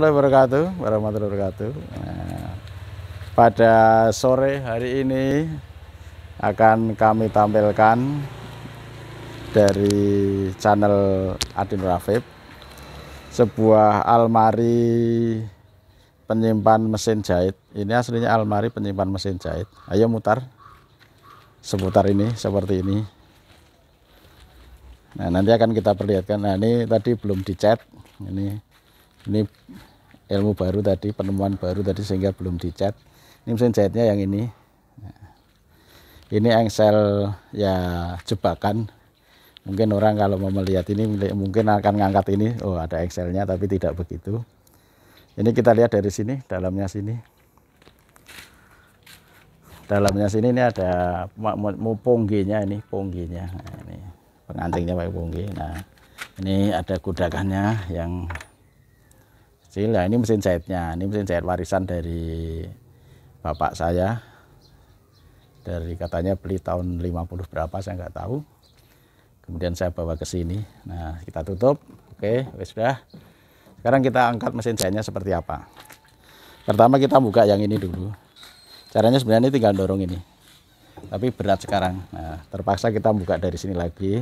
Assalamualaikum warahmatullahi wabarakatuh. Eh, pada sore hari ini akan kami tampilkan dari channel Adin Rafib sebuah almari penyimpan mesin jahit. Ini aslinya almari penyimpan mesin jahit. Ayo mutar seputar ini seperti ini. Nah, nanti akan kita perlihatkan. Nah, ini tadi belum dicat. Ini ini ilmu baru tadi, penemuan baru tadi sehingga belum dicat. Ini mesin jahitnya yang ini. Ini engsel ya jebakan. Mungkin orang kalau mau melihat ini mungkin akan ngangkat ini, oh ada engselnya tapi tidak begitu. Ini kita lihat dari sini, dalamnya sini. Dalamnya sini ini ada mau ini, Pungginya Nah, ini pengantinnya pakai punggih. Nah, ini ada kudakannya yang Sila, ini mesin jahitnya, ini mesin jahit warisan dari bapak saya. Dari katanya beli tahun 50 berapa saya nggak tahu. Kemudian saya bawa ke sini. Nah, kita tutup. Oke, sudah. Sekarang kita angkat mesin jahitnya seperti apa. Pertama kita buka yang ini dulu. Caranya sebenarnya tinggal dorong ini. Tapi berat sekarang. Nah, terpaksa kita buka dari sini lagi.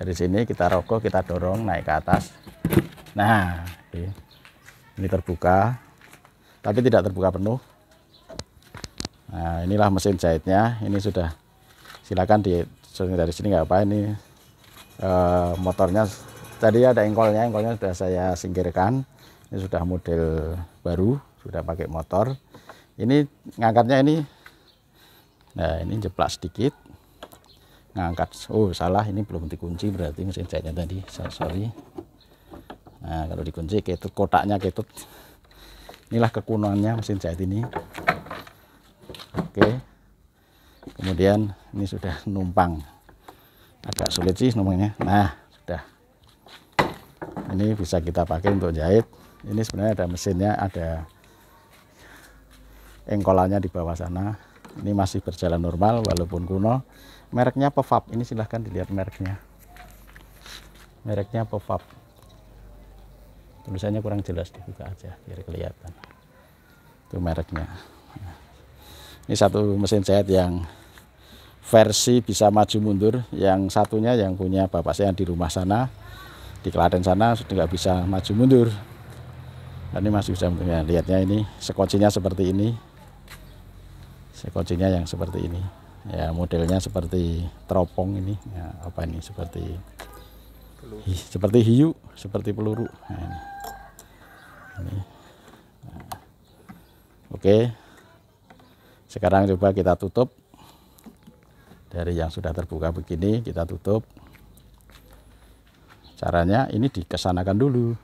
Dari sini kita rokok, kita dorong naik ke atas. Nah, seperti ini terbuka tapi tidak terbuka penuh nah inilah mesin jahitnya ini sudah silakan di dari sini nggak apa ini e, motornya tadi ada engkolnya engkolnya sudah saya singkirkan ini sudah model baru sudah pakai motor ini ngangkatnya ini nah ini jeplak sedikit ngangkat oh salah ini belum dikunci berarti mesin jahitnya tadi sorry nah kalau dikunci ketut kotaknya ketut inilah kekunoannya mesin jahit ini oke kemudian ini sudah numpang agak sulit sih numpangnya nah sudah ini bisa kita pakai untuk jahit ini sebenarnya ada mesinnya ada engkolannya di bawah sana ini masih berjalan normal walaupun kuno mereknya Pevap ini silahkan dilihat mereknya mereknya Pevap tulisannya kurang jelas dibuka aja biar kelihatan itu mereknya ini satu mesin jahit yang versi bisa maju mundur yang satunya yang punya bapak saya yang di rumah sana di Klaten sana sudah nggak bisa maju mundur dan ini masih bisa mundur. Ya, lihatnya ini sekocinya seperti ini sekocinya yang seperti ini ya modelnya seperti teropong ini ya, apa ini seperti seperti hiu, seperti peluru. Nah, nah. Oke. Sekarang coba kita tutup. Dari yang sudah terbuka begini kita tutup. Caranya ini dikesanakan dulu.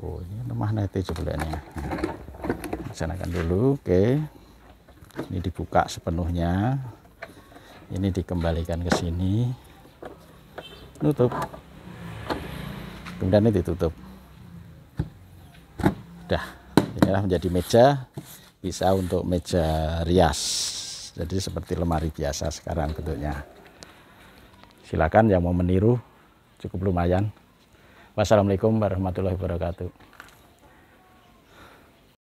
Oh, ini lemah neti jebulnya. Kesanakan dulu, oke. Ini dibuka sepenuhnya. Ini dikembalikan ke sini nutup kemudian ini ditutup udah inilah menjadi meja bisa untuk meja rias jadi seperti lemari biasa sekarang bentuknya silakan yang mau meniru cukup lumayan wassalamualaikum warahmatullahi wabarakatuh